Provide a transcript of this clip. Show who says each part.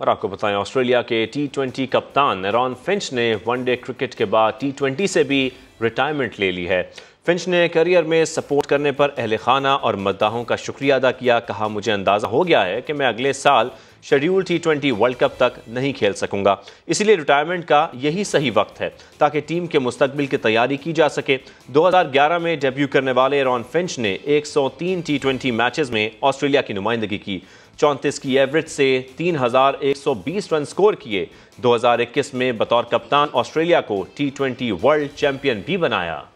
Speaker 1: और आपको बताएं ऑस्ट्रेलिया के टी ट्वेंटी कप्तान रॉन फिंच ने वनडे क्रिकेट के बाद टी ट्वेंटी से भी रिटायरमेंट ले ली है फिंच ने करियर में सपोर्ट करने पर अहल खाना और मद्दाहों का शुक्रिया अदा किया कहा मुझे अंदाज़ा हो गया है कि मैं अगले साल schedule T twenty world cup तक नहीं खेल सकूंगा इसलिए रिटायरमेंट का यही सही वक्त है ताकि टीम के मुस्तबिल की तैयारी की जा सके 2011 में डेब्यू करने वाले रॉन फिंच ने 103 टी ट्वेंटी मैचेस में ऑस्ट्रेलिया की नुमाइंदगी की चौंतीस की एवरेज से 3,120 रन स्कोर किए 2021 में बतौर कप्तान ऑस्ट्रेलिया को टी ट्वेंटी वर्ल्ड चैंपियन भी बनाया